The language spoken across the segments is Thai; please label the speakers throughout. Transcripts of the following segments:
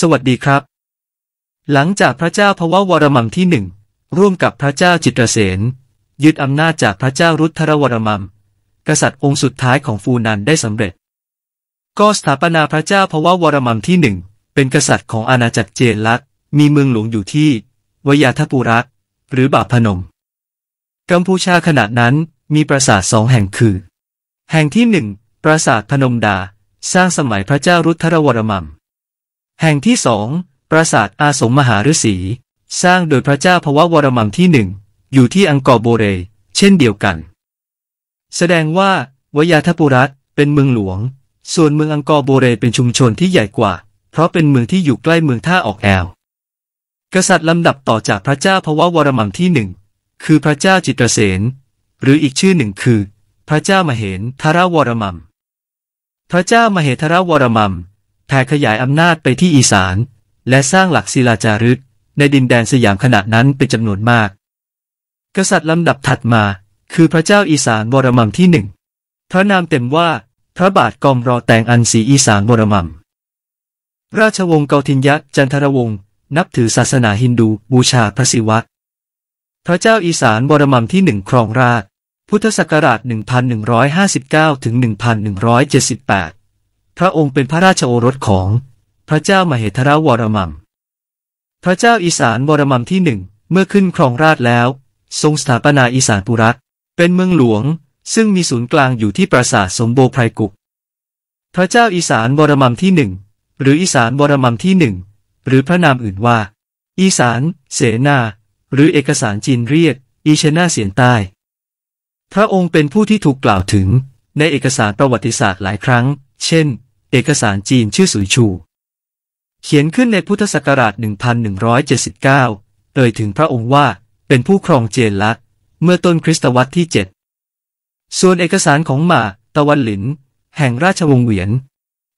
Speaker 1: สวัสดีครับ หลังจากพระเจ้าพววรมัมที่หนึ่งร่วมกับพระเจ้าจิตรเสนยึดอำนาจจากพระเจ้ารุทธรวรมัมกษัตริย์องค์สุดท้ายของฟูนันได้สำเร็จ ก็สถาปนาพระเจ้าพววรมัมที่หนึ่งเป็นกษัตริย์ของอาณาจักรเจลักมีเมืองหลวงอยู่ที่วยาทปุรักหรือบาพนม กัมพูชาขณะนั้นมีปราสาทสองแห่งคือ แห่งที่หนึ่งปราสาทพนมดา สร้างสมัยพระเจ้ารุทธรวรมัมแห่งที่สองปราสาทอาสมมหาฤาษีสร้างโดยพระเจ้าพววรมังที่หนึ่งอยู่ที่อังกอร์โบเร เช่นเดียวกัน แสดงว่าวยาทปุรัตเป็นเมืองหลวง ส่วนเมืองอังกอร์โบเรเป็นชุมชนที่ใหญ่กว่า เพราะเป็นเมืองที่อยู่ใกล้เมืองท่าออกแอลกษัตริย์ลำดับต่อจากพระเจ้าพววรมังที่หนึ่งคือพระเจ้าจิตรเสนหรืออีกชื่อหนึ่งคือ พระเจ้ามเหนทราวรมัมพระเจ้ามเหนทราวรมัมผ่ขยายอำนาจไปที่อีสาน และสร้างหลักศิลาจารึกในดินแดนสยามขณะนั้นเป็นจำนวนมาก กษัตริย์ลำดับถัดมา คือพระเจ้าอีสานวรมัมที่หนึ่งพระนามเต็มว่าพระบาทกอมรอแตงอันศรีอีสานวรมัมราชวงศ์เกาทินยะจันทรวงศ์นับถือศาสนาฮินดู บูชาพระศิวะ พระเจ้าอีสานวรมัมที่หนึ่งครองราชพุทธศักราช 1159ถึง1178พระองค์เป็นพระราชโอรสของพระเจ้ามาเหธราวรมัมพระเจ้าอีสานวรมัมที่หนึ่ง เมื่อขึ้นครองราชแล้ว ทรงสถาปนา อีสานปุรัตเป็นเมืองหลวง ซึ่งมีศูนย์กลางอยู่ที่ปราสาทสมโบไพรกุกพระเจ้าอีสานวรมัมที่หนึ่ง หรืออีสานวรมัมที่หนึ่ง หรือพระนามอื่นว่า อีสาน เสนา หรือเอกสารจีนเรียกอีชนาเสียนใต้พระองค์เป็นผู้ที่ถูกกล่าวถึงในเอกสารประวัติศาสตร์หลายครั้งเช่น เอกสารจีนชื่อ สุยชู เขียนขึ้นในพุทธศักราช1179โดยถึงพระองค์ว่าเป็นผู้ครองเจนละ เมื่อต้นคริสตวรรษที่ 7 ส่วนเอกสารของหมา ตะวันหลิน แห่งราชวงศ์เหวียน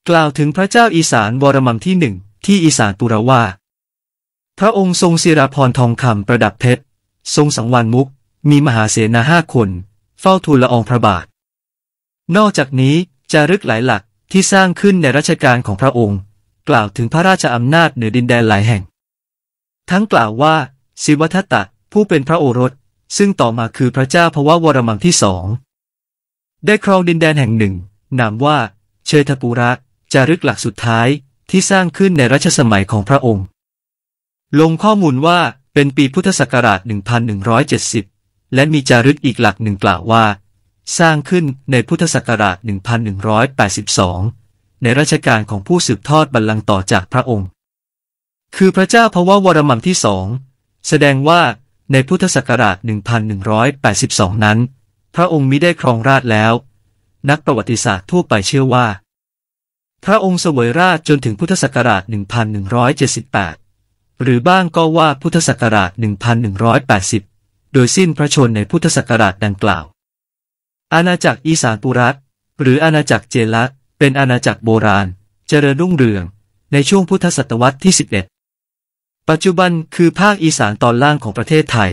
Speaker 1: กล่าวถึงพระเจ้าอีสานวรมังที่หนึ่งที่อีสานปุระว่า พระองค์ทรงศิราพรทองคำประดับเพชร ทรงสังวานมุก มีมหาเสนาห้าคน เฝ้าทูลละอองพระบาท นอกจากนี้จารึกหลายหลักที่สร้างขึ้นในรัชกาลของพระองค์ กล่าวถึงพระราชอำนาจเหนือดินแดนหลายแห่ง ทั้งกล่าวว่า ศิวัตตะผู้เป็นพระโอรส ซึ่งต่อมาคือพระเจ้าพวะวรมังที่สองได้ครองดินแดนแห่งหนึ่ง นามว่า เชยทปุระจารึกหลักสุดท้ายที่สร้างขึ้นในรัชสมัยของพระองค์ ลงข้อมูลว่าเป็นปีพุทธศักราช1170และมีจารึกอีกหลักหนึ่งกล่าวว่าสร้างขึ้นในพุทธศักราช1182 ในรัชกาลของผู้สืบทอดบัลลังก์ต่อจากพระองค์ คือพระเจ้าพระววรมันที่สอง แสดงว่า ในพุทธศักราช1182นั้นพระองค์มิได้ครองราชแล้ว นักประวัติศาสตร์ทั่วไปเชื่อว่าพระองค์เสวยราชจนถึงพุทธศักราช1178 หรือบ้างก็ว่าพุทธศักราช 1180 โดยสิ้นพระชนในพุทธศักราชดังกล่าวอาณาจักรอีสานปุรัตหรืออาณาจักรเจลัตเป็นอาณาจักรโบราณ เจริญรุ่งเรือง ในช่วงพุทธศตวรรษที่ 11 ปัจจุบันคือภาคอีสานตอนล่างของประเทศไทย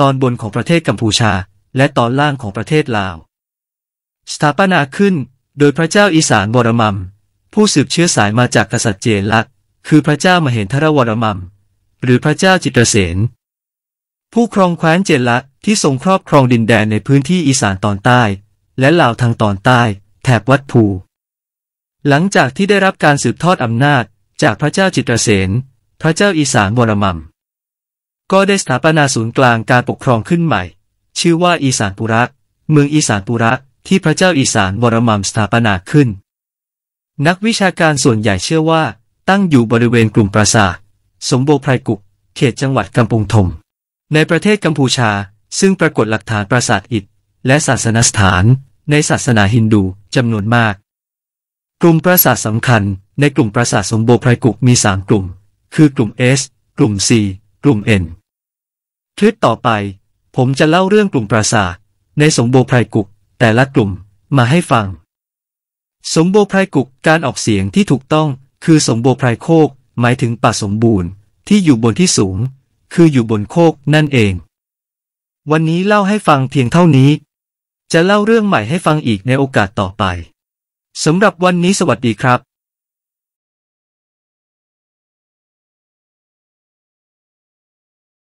Speaker 1: ตอนบนของประเทศกัมพูชาและตอนล่างของประเทศลาว สถาปนาขึ้นโดยพระเจ้าอีสานบรมัม ผู้สืบเชื้อสายมาจากกษัตริย์เจลัตคือพระเจ้ามเหนทรวรมัมหรือพระเจ้าจิตรเสนผู้ครองแคว้นเจละ ที่ทรงครอบครองดินแดนในพื้นที่อีสานตอนใต้ และลาวทางตอนใต้ แถบวัดภู หลังจากที่ได้รับการสืบทอดอำนาจจากพระเจ้าจิตรเสนพระเจ้าอีสานวรมัมก็ได้สถาปนาศูนย์กลางการปกครองขึ้นใหม่ ชื่อว่าอีสานปุระ เมืองอีสานปุระที่พระเจ้าอีสานวรมัมสถาปนาขึ้น นักวิชาการส่วนใหญ่เชื่อว่า ตั้งอยู่บริเวณกลุ่มปราสาท สมโบไพรกุกเขตจังหวัดกำปงทมในประเทศกัมพูชา ซึ่งปรากฏหลักฐานปราสาทอิฐและศาสนสถานในศาสนาฮินดูจำนวนมาก กลุ่มปราสาทสำคัญ ในกลุ่มปราสาทสมโบไพรกุกมีสามกลุ่ม คือกลุ่ม S กลุ่ม C กลุ่ม N คลิปต่อไป ผมจะเล่าเรื่องกลุ่มปราสาท ในสมโบไพรกุกแต่ละกลุ่มมาให้ฟัง สมโบไพรกุกการออกเสียงที่ถูกต้องคือสมโบไพรโคกหมายถึงป่าสมบูรณ์ที่อยู่บนที่สูงคืออยู่บนโคกนั่นเอง วันนี้เล่าให้ฟังเพียงเท่านี้ จะเล่าเรื่องใหม่ให้ฟังอีกในโอกาสต่อไป สำหรับวันนี้สวัสดีครับ